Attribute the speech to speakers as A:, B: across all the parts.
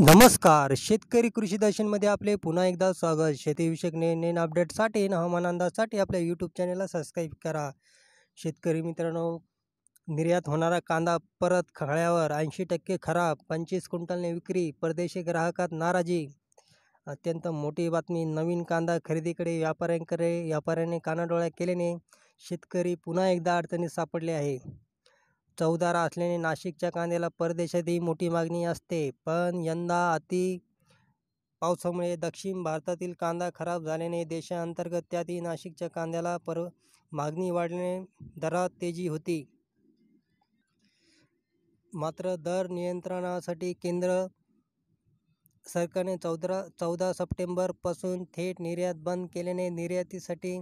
A: नमस्कार शेतकरी कृषी दर्शनमध्ये आपले पुन्हा एकदा स्वागत शेतीविषयक नवीन अपडेटसाठी हवामान अंदाजसाठी आपल्या यूट्यूब चॅनलला सबस्क्राईब करा शेतकरी मित्रांनो निर्यात होणारा कांदा परत खळ्यावर ऐंशी टक्के खराब पंचवीस क्विंटलने विक्री परदेशी ग्राहकात नाराजी अत्यंत मोठी बातमी नवीन कांदा खरेदीकडे व्यापाऱ्यांकडे व्यापाऱ्यांनी कानाडोळ्या केल्याने शेतकरी पुन्हा एकदा अडचणीत सापडले आहे चवदार असल्याने नाशिकच्या कांद्याला परदेशातही मोठी मागणी असते पण यंदा अति पावसामुळे दक्षिण भारतातील कांदा खराब झाल्याने देशांतर्गत त्यातही नाशिकच्या कांद्याला पर मागणी वाढल्याने दरात तेजी होती मात्र दर नियंत्रणासाठी केंद्र सरकारने चौदा चौदा सप्टेंबरपासून थेट निर्यात बंद केल्याने निर्यातीसाठी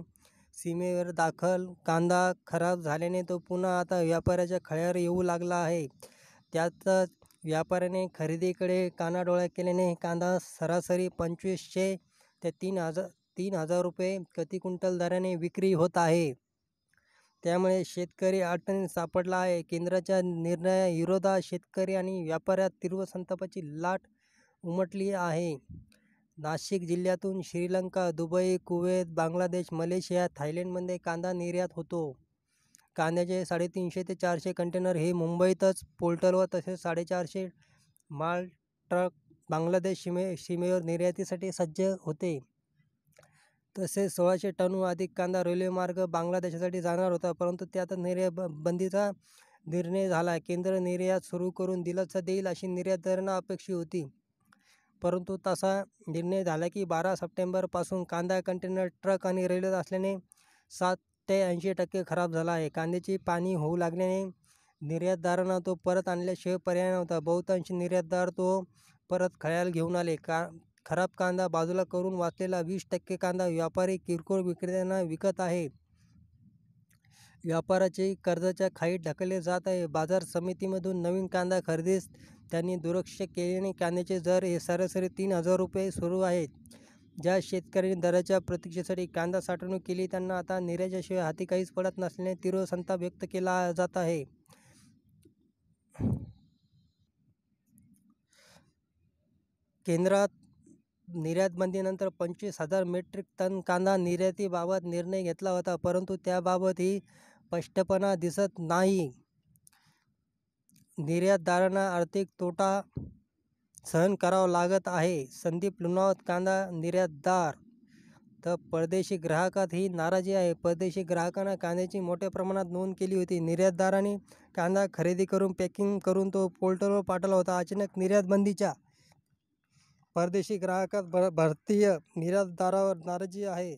A: सीमेवर दाखल कांदा खराब झाल्याने तो पुन्हा आता व्यापाऱ्याच्या खळ्यावर येऊ लागला आहे त्यातच व्यापाऱ्याने खरेदीकडे कानाडोळ्या केल्याने कांदा सरासरी पंचवीसशे ते तीन हजार तीन हजार रुपये प्रति क्विंटल दराने विक्री होत आहे त्यामुळे शेतकरी अडचणीत सापडला आहे केंद्राच्या निर्णयाविरोधात शेतकरी आणि व्यापाऱ्यात तीव्र संतापाची लाट उमटली आहे नाशिक जिल्ह्यातून Sri Lanka Dubai Kuwait Bangladesh Malaysia थायलंडमध्ये कांदा निर्यात होतो कांद्याचे साडेतीनशे ते चारशे कंटेनर हे मुंबईतच पोर्टलवर तसेच साडेचारशे माल ट्रक बांगलादेश सीमे सीमेवर निर्यातीसाठी सज्ज होते तसेच सोळाशे टनहून अधिक कांदा रेल्वेमार्ग बांगलादेशासाठी जाणार होता परंतु त्यात निर्यात बंदीचा निर्णय झाला केंद्र निर्यात सुरू करून दिलासा देईल अशी निर्यातदारांना अपेक्षा होती परंतु तसा निर्णय झाला की बारा सप्टेंबरपासून कांदा कंटेनर ट्रक आणि रेल्वेत असल्याने सात ते ऐंशी टक्के खराब झाला आहे कांद्याची पाणी होऊ लागल्याने निर्यातदारांना तो परत आणल्याशिवाय पर्याय नव्हता बहुतांश निर्यातदार तो परत खळ्याला घेऊन आले का खराब कांदा बाजूला करून वाचलेला वीस टक्के कांदा व्यापारी किरकोळ विक्रेत्यांना विकत आहे व्यापाराचे कर्जाच्या खाईत ढकलले जात आहे. बाजार समितीमधून नवीन कांदा खरेदीस त्यांनी दुर्लक्ष केल्याने कांद्याचे दर सरासरी तीन हजार रुपये सुरू आहेत. ज्या शेतकऱ्यांनी दराच्या प्रतीक्षेसाठी कांदा साठवणूक केली त्यांना आता निर्याच्याशिवाय हाती काहीच पडत नसल्याने तीव्र संताप व्यक्त केला जात आहे. केंद्रात निर्यातबंदीनंतर पंचवीस हजार मेट्रिक टन कांदा निर्यातीबाबत निर्णय घेतला होता. परंतु त्याबाबतही स्पष्टपणा दिसत नाही निर्यातदारांना आर्थिक तोटा सहन करावा लागत आहे संदीप लुनावत कांदा निर्यातदार तर परदेशी ग्राहकात ही नाराजी आहे परदेशी ग्राहकांना कांद्याची मोठ्या प्रमाणात नोंद केली होती निर्यातदाराने कांदा खरेदी करून पॅकिंग करून तो पोर्टलवर पाठवला होता अचानक निर्यातबंदीच्या परदेशी ग्राहकात भर भारतीय निर्यातदारावर नाराजी आहे